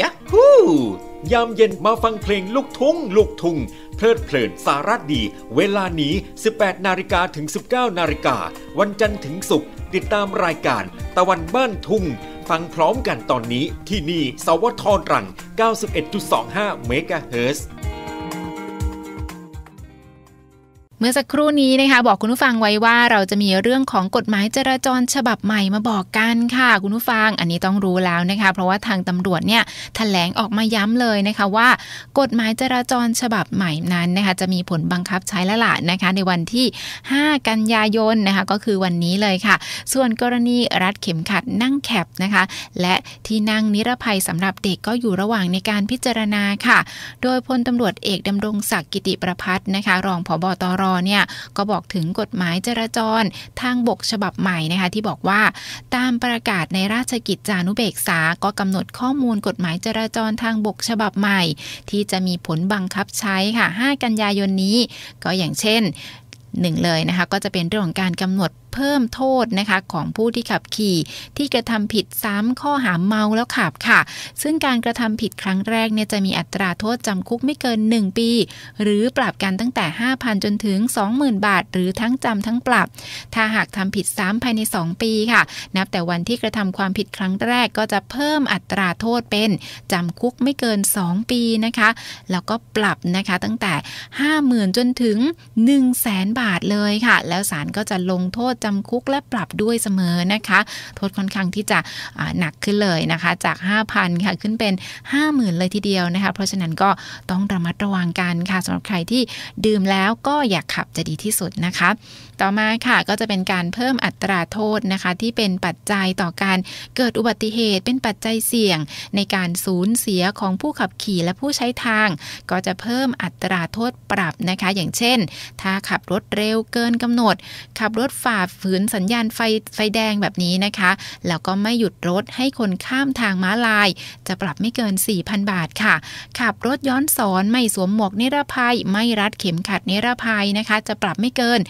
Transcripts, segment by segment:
ยัคฮู้ยามเย็นมาฟังเพลงลูกทุ่งลูกทุ่ง เพลิดเพลินสาระดี เวลานี้ 18นาฬิกาถึง 19นาฬิกา วันจันทร์ถึงศุกร์ติดตามรายการตะวันบ้านทุ่ง ฟังพร้อมกันตอนนี้ ที่นี่สวท รัง 91.25 เมกะเฮิร์เมื่อสักครู่นี้นะคะ บอกคุณผู้ฟังไว้ว่าเราจะมีเรื่องของกฎหมายจราจรฉบับใหม่ มาบอกกันค่ะ คุณผู้ฟังอันนี้ต้องรู้แล้วนะคะเพราะว่าทางตำรวจเนี่ยถแถลงออกมาย้ำเลยนะคะว่า กฎหมายจราจรฉบับใหม่นั้นนะคะจะมีผลบังคับใช้แล้วล่ะนะคะ ในวันที่ 5 กันยายนนะคะก็คือวันนี้เลยค่ะ ส่วนกรณีรัดเข็มขัด นั่งแคบนะคะ และที่นั่งนิรภัยสำหรับเด็กก็อยู่ระหว่างในการพิจารณาค่ะ โดยพลตำรวจเอกดำรงศักดิ์กิติประพัฒนะคะรองผบตรเนี่ยก็บอกถึงกฎหมายจราจร ทางบกฉบับใหม่นะคะที่บอกว่าตามประกาศในราชกิจจานุเบกษา ก็กำหนดข้อมูลกฎหมายจราจร ทางบกฉบับใหม่ ที่จะมีผลบังคับใช้ค่ะ 5 กันยายนนี้ก็อย่างเช่นหนึ่งเลยนะคะก็จะเป็นเรื่องของการกำหนดเพิ่มโทษนะคะของผู้ที่ขับขี่ที่กระทำผิดซ้ำข้อหาเมาแล้วขับค่ะ ซึ่งการกระทำผิดครั้งแรกเนี่ยจะมีอัตราโทษ จำคุกไม่เกิน 1 ปี หรือปรับกันตั้งแต่ 5,000 จนถึง20,000 บาทหรือทั้งจำทั้งปรับ ถ้าหากทำผิดซ้ำภายใน 2 ปีค่ะนับแต่วันที่กระทำความผิดครั้งแรกก็จะเพิ่มอัตราโทษเป็น จำคุกไม่เกิน 2 ปีนะคะแล้วก็ปรับนะคะตั้งแต่ 50,000จนถึง1 0 0 0 0แบาทเลยค่ะ แล้วศาลก็จะลงโทษจำคุกและปรับด้วยเสมอนะคะ โทษค่อนข้างที่จะหนักขึ้นเลยนะคะจาก 5,000ค่ะขึ้นเป็น50,000เลยทีเดียวนะคะเพราะฉะนั้นก็ต้องระมัดระวังกันค่ะสำหรับใครที่ดื่มแล้วก็อยากขับจะดีที่สุดนะคะ ต่อมาค่ะก็จะเป็นการเพิ่มอัตราโทษนะคะที่เป็นปัจจัยต่อการเกิดอุบัติเหตุ เป็นปัจจัยเสี่ยงในการสูญเสียของผู้ขับขี่และผู้ใช้ทาง ก็จะเพิ่มอัตราโทษปรับนะคะ อย่างเช่น ถ้าขับรถเร็วเกินกำหนดขับรถฝ่าฝืนสัญญาณไฟไฟแดงแบบนี้นะคะแล้วก็ไม่หยุดรถให้คนข้ามทางม้าลาย จะปรับไม่เกิน 4,000 บาทค่ะ ขับรถย้อนสอนไม่สวมหมวกนิรภัยไม่รัดเข็มขัดนิรภัยนะคะ จะปรับไม่เกิน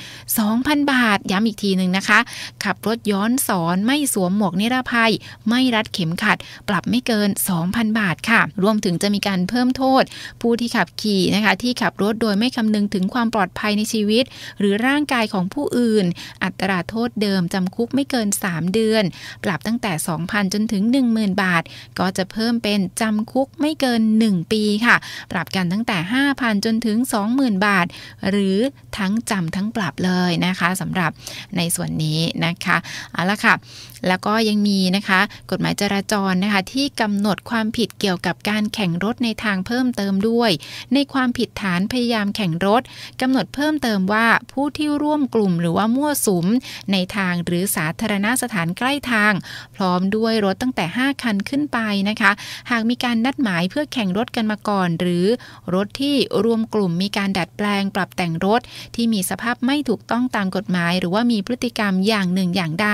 2,000 บาทย้ำอีกทีหนึ่งนะคะ ขับรถย้อนสอนไม่สวมหมวกนิรภัย ไม่รัดเข็มขัด ปรับไม่เกิน 2,000 บาทค่ะรวมถึงจะมีการเพิ่มโทษ ผู้ที่ขับขี่นะคะ ที่ขับรถโดยไม่คำนึงถึงความปลอดภัยในชีวิต หรือร่างกายของผู้อื่นอัตราโทษเดิมจำคุกไม่เกิน 3 เดือน ปรับตั้งแต่ 2,000 จนถึง10,000 บาท ก็จะเพิ่มเป็นจำคุกไม่เกิน 1 ปีค่ะ ปรับกันตั้งแต่ 5,000 จนถึง 20,000บาท หรือทั้งจำทั้งปรับเลยนะคะสำหรับในส่วนนี้นะคะเอาละค่ะ แล้วก็ยังมีนะคะ กฎหมายจราจรนะคะที่กำหนดความผิดเกี่ยวกับการแข่งรถในทางเพิ่มเติมด้วย ในความผิดฐานพยายามแข่งรถกำหนดเพิ่มเติมว่าผู้ที่ร่วมกลุ่มหรือว่ามั่วสุมในทางหรือสาธารณสถานใกล้ทางพร้อมด้วยรถตั้งแต่ 5 คันขึ้นไปนะคะ หากมีการนัดหมายเพื่อแข่งรถกันมาก่อน หรือรถที่รวมกลุ่มมีการดัดแปลงปรับแต่งรถ ที่มีสภาพไม่ถูกต้องตามกฎหมาย หรือว่ามีพฤติกรรมอย่างหนึ่งอย่างใด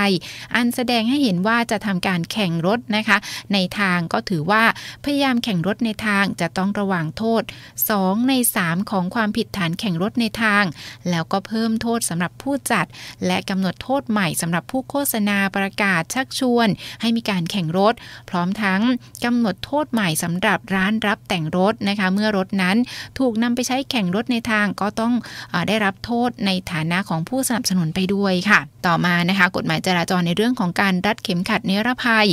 อันแสดงให้เห็นว่าจะทำการแข่งรถนะคะ ในทางก็ถือว่าพยายามแข่งรถในทางจะต้องระวังโทษ 2 ใน 3 ของความผิดฐานแข่งรถในทาง แล้วก็เพิ่มโทษสำหรับผู้จัดและกรำหนดโทษใหม่สำหรับผู้โฆษณาประกาศชักชวน ให้มีการแข่งรถ พร้อมทั้งกำหนดโทษใหม่สำหรับร้านรับแต่งรถนะคะเมื่อรถนั้นถูกนำไปใช้แข่งรถในทางก็ต้องอได้รับโทษในฐานะของผู้สนับสนุนไปด้วยค่ะ ต่อมานะคะกฎหมายจราจรในเรื่องของการรัดเข็มขัดนิรภัย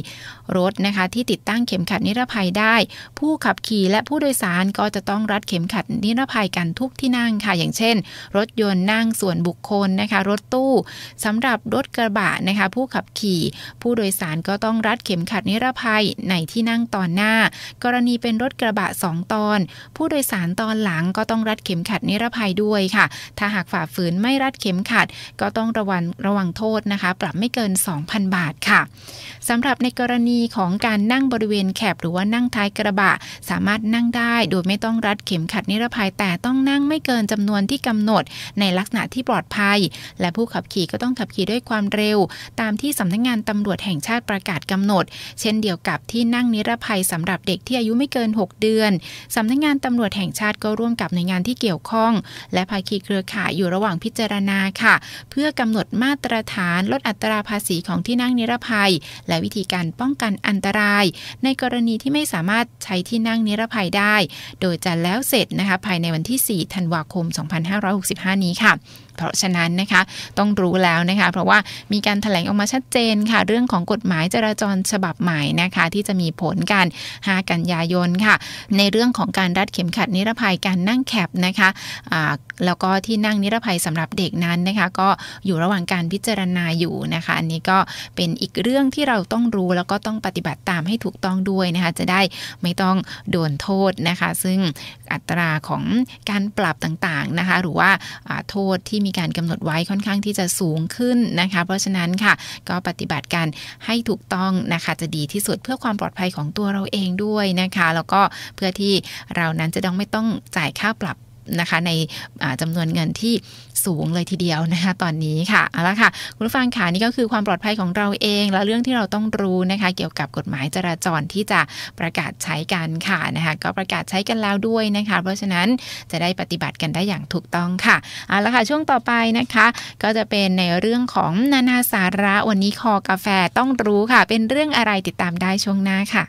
รถนะคะที่ติดตั้งเข็มขัดนิรภัยได้ ผู้ขับขี่และผู้โดยสารก็จะต้องรัดเข็มขัดนิรภัยกันทุกที่นั่งค่ะ อย่างเช่น รถยนต์นั่งส่วนบุคคลนะคะรถตู้สำหรับรถกระบะนะคะผู้ขับขี่ ผู้โดยสารก็ต้องรัดเข็มขัดนิรภัยในที่นั่งตอนหน้า กรณีเป็นรถกระบะ2 ตอน ผู้โดยสารตอนหลังก็ต้องรัดเข็มขัดนิรภัยด้วยค่ะ ถ้าหากฝ่าฝืนไม่รัดเข็มขัด ก็ต้องระวังระวังโทษนะคะปรับไม่เกิน2,000บาทค่ะสำหรับในกรณีของการนั่งบริเวณแคบหรือว่านั่งท้ายกระบะ สามารถนั่งได้ โดยไม่ต้องรัดเข็มขัดนิรภัย แต่ต้องนั่งไม่เกินจำนวนที่กำหนดในลักษณะที่ปลอดภัย และผู้ขับขี่จะต้องขับขี่ด้วยความเร็ว ตามที่สำนักงงานตำรวจแห่งชาติประกาศกำหนด เช่นเดียวกับที่นั่งนิรภัยสำหรับเด็กที่อายุไม่เกิน 6 เดือน สำนักงงานตำรวจแห่งชาติก็ร่วมกับหน่วยงานที่เกี่ยวข้อง และภาคีเครือข่ายอยู่ระหว่างพิจารณาค่ะ เพื่อกำหนดมาตรฐานลดอัตราภาษีของที่นั่งนิรภัย และวิธีการป้องกันอันตราย ในกรณีที่ไม่สามารถใช้ที่นั่งนิรภัยได้ โดยจะแล้วเสร็จนะคะภายในวันที่4ธันวาคม 2565 นี้ค่ะเพราะฉะนั้นนะคะ ต้องรู้แล้วนะคะ เพราะว่ามีการถแถลงออกมาชัดเจนค่ะ เรื่องของกฎหมายจราจรฉบับใหม่นะคะ ที่จะมีผลกัน5กันยายนค่ะ ในเรื่องของการรัดเข็มขัดนิรภัยการนั่งแคบนะคะแล้วก็ที่นั่งนิรภัยสำหรับเด็กนั้นนะคะ ก็อยู่ระหว่างการพิจารณาอยู่นะคะ อันนี้ก็เป็นอีกเรื่องที่เราต้องรู้ แล้วก็ต้องปฏิบัติตามให้ถูกต้องด้วยนะคะ จะได้ไม่ต้องโดนโทษนะคะ ซึ่งอัตราของการปรับต่างๆนะคะ หรือว่าโทษที่มีการกำหนดไว้ค่อนข้างที่จะสูงขึ้นนะคะ เพราะฉะนั้นค่ะ ก็ปฏิบัติการให้ถูกต้องนะคะ จะดีที่สุดเพื่อความปลอดภัยของตัวเราเองด้วยนะคะ แล้วก็เพื่อที่เรานั้นจะต้องไม่ต้องจ่ายค่าปรับนะคะในจำนวนเงินที่สูงเลยทีเดียวนะคะ ตอนนี้ค่ะเอาละค่ะคุณผู้ฟังค่ะนี่ก็คือความปลอดภัยของเราเอง และเรื่องที่เราต้องรู้นะคะ เกี่ยวกับกฎหมายจราจรที่จะประกาศใช้กันค่ะนะคะ ก็ประกาศใช้กันแล้วด้วยนะคะ เพราะฉะนั้นจะได้ปฏิบัติกันได้อย่างถูกต้องค่ะเอาละค่ะช่วงต่อไปนะคะ ก็จะเป็นในเรื่องของนานาสาระวันนี้คอกาแฟต้องรู้ค่ะ เป็นเรื่องอะไรติดตามได้ช่วงหน้าค่ะ